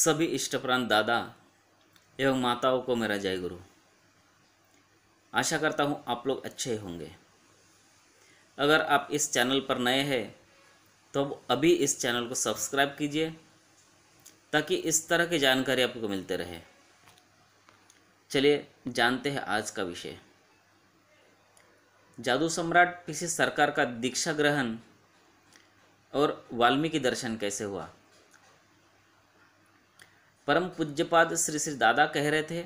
सभी इष्टप्राण दादा एवं माताओं को मेरा जय गुरु आशा करता हूँ आप लोग अच्छे होंगे अगर आप इस चैनल पर नए हैं तो अभी इस चैनल को सब्सक्राइब कीजिए ताकि इस तरह की जानकारी आपको मिलते रहे चलिए जानते हैं आज का विषय जादू सम्राट पीसी सरकार का दीक्षा ग्रहण और वाल्मीकि दर्शन कैसे हुआ परम पूज्यपाद श्री श्री दादा कह रहे थे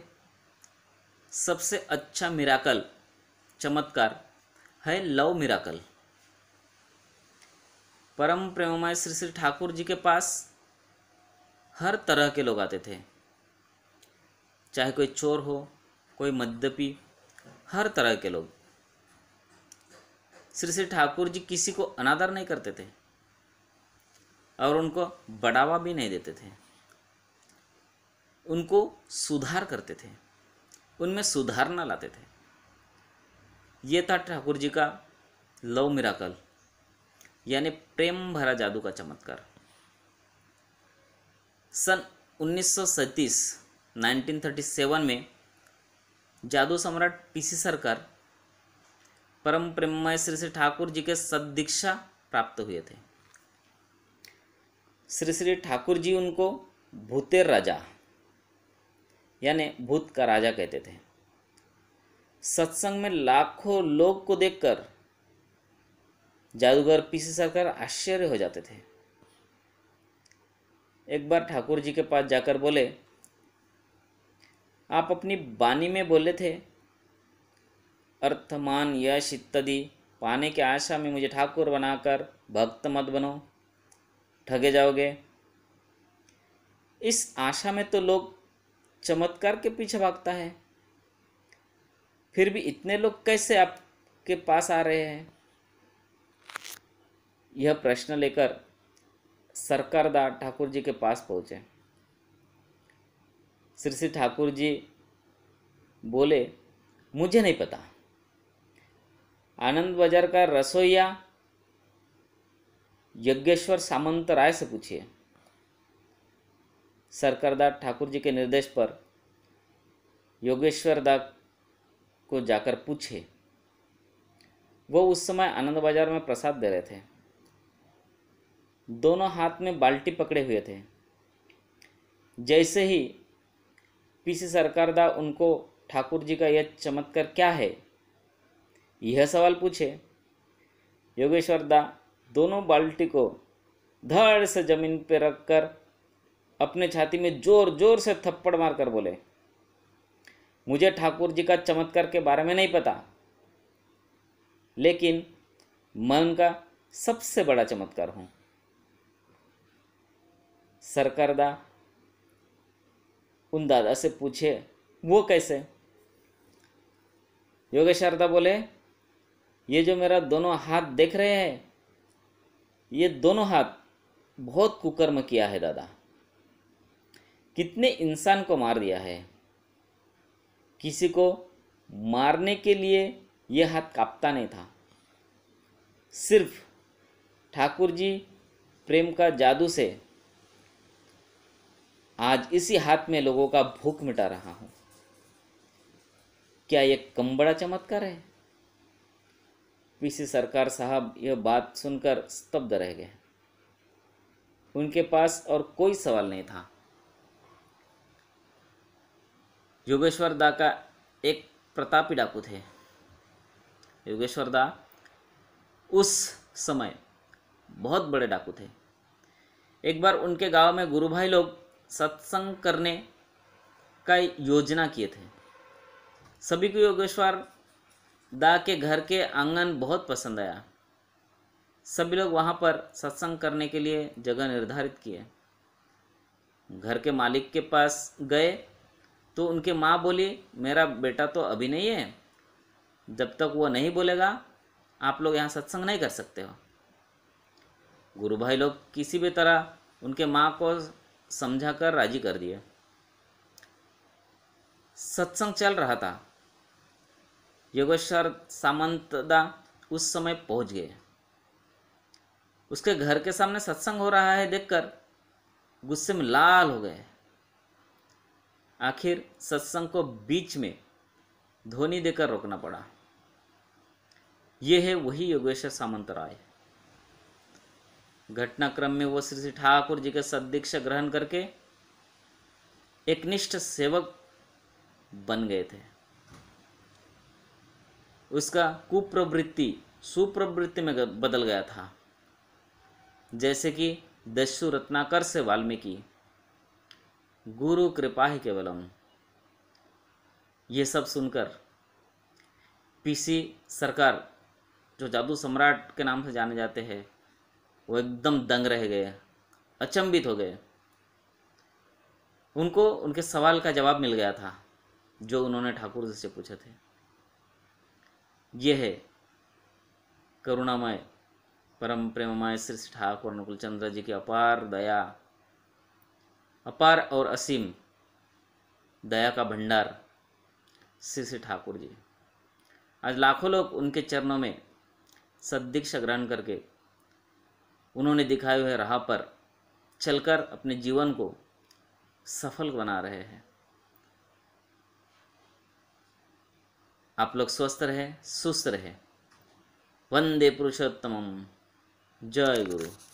सबसे अच्छा मिराकल चमत्कार है लव मिराकल परम प्रेममय श्री श्री ठाकुर जी के पास हर तरह के लोग आते थे चाहे कोई चोर हो कोई मद्यपी हर तरह के लोग श्री श्री ठाकुर जी किसी को अनादर नहीं करते थे और उनको बढ़ावा भी नहीं देते थे उनको सुधार करते थे उनमें सुधारना लाते थे ये था ठाकुर जी का लव मिराकल यानी प्रेम भरा जादू का चमत्कार सन 1937 1937 में जादू सम्राट पीसी सरकार परम प्रेमय श्री श्री ठाकुर जी के सदीक्षा प्राप्त हुए थे श्री श्री ठाकुर जी उनको भूतेर राजा यानी भूत का राजा कहते थे सत्संग में लाखों लोग को देखकर जादूगर पीछे सरकार आश्चर्य हो जाते थे एक बार ठाकुर जी के पास जाकर बोले आप अपनी बानी में बोले थे अर्थमान यश इत्यादि पाने की आशा में मुझे ठाकुर बनाकर भक्त मत बनो ठगे जाओगे इस आशा में तो लोग चमत्कार के पीछे भागता है फिर भी इतने लोग कैसे आपके पास आ रहे हैं यह प्रश्न लेकर सरकारदार ठाकुर जी के पास पहुँचे श्री श्री ठाकुर जी बोले मुझे नहीं पता आनंद बाजार का रसोईया यज्ञेश्वर सामंत राय से पूछिए सरकारदार ठाकुर जी के निर्देश पर योगेश्वर दा को जाकर पूछे वो उस समय आनंद बाजार में प्रसाद दे रहे थे दोनों हाथ में बाल्टी पकड़े हुए थे जैसे ही पीसी सरकारदा उनको ठाकुर जी का यह चमत्कार क्या है यह सवाल पूछे योगेश्वर दा दोनों बाल्टी को धड़ से जमीन पर रखकर अपने छाती में जोर जोर से थप्पड़ मारकर बोले मुझे ठाकुर जी का चमत्कार के बारे में नहीं पता लेकिन मन का सबसे बड़ा चमत्कार हूं सरकारदा उन दादा से पूछे वो कैसे योगेश्वरदा बोले ये जो मेरा दोनों हाथ देख रहे हैं ये दोनों हाथ बहुत कुकर्म किया है दादा कितने इंसान को मार दिया है किसी को मारने के लिए यह हाथ कांपता नहीं था सिर्फ ठाकुर जी प्रेम का जादू से आज इसी हाथ में लोगों का भूख मिटा रहा हूँ क्या यह कम बड़ा चमत्कार है पीसी सरकार साहब यह बात सुनकर स्तब्ध रह गए उनके पास और कोई सवाल नहीं था योगेश्वर दा का एक प्रतापी डाकू थे योगेश्वर दा उस समय बहुत बड़े डाकू थे एक बार उनके गांव में गुरु भाई लोग सत्संग करने का योजना किए थे सभी को योगेश्वर दा के घर के आंगन बहुत पसंद आया सभी लोग वहाँ पर सत्संग करने के लिए जगह निर्धारित किए घर के मालिक के पास गए तो उनकी माँ बोली मेरा बेटा तो अभी नहीं है जब तक वो नहीं बोलेगा आप लोग यहाँ सत्संग नहीं कर सकते हो गुरु भाई लोग किसी भी तरह उनके माँ को समझा कर राजी कर दिए सत्संग चल रहा था योगेश्वर सामंतदा उस समय पहुंच गए उसके घर के सामने सत्संग हो रहा है देखकर गुस्से में लाल हो गए आखिर सत्संग को बीच में ध्वनि देकर रोकना पड़ा यह है वही योगेश्वर सामंत राय घटनाक्रम में वो श्री श्री ठाकुर जी के सदीक्षा ग्रहण करके एक निष्ठ सेवक बन गए थे उसका कुप्रवृत्ति सुप्रवृत्ति में बदल गया था जैसे कि दस्यु रत्नाकर से वाल्मीकि गुरु कृपा ही केवलम ये सब सुनकर पीसी सरकार जो जादू सम्राट के नाम से जाने जाते हैं वो एकदम दंग रह गए अचंभित हो गए उनको उनके सवाल का जवाब मिल गया था जो उन्होंने ठाकुर जी से पूछे थे ये है करुणामय परम प्रेममय श्री ठाकुर अनुकुल चंद्र जी की अपार दया अपार और असीम दया का भंडार श्री श्री ठाकुर जी आज लाखों लोग उनके चरणों में सदीक्षा ग्रहण करके उन्होंने दिखाए हुए राह पर चलकर अपने जीवन को सफल बना रहे हैं आप लोग स्वस्थ रहे सुस्त रहे वंदे पुरुषोत्तम जय गुरु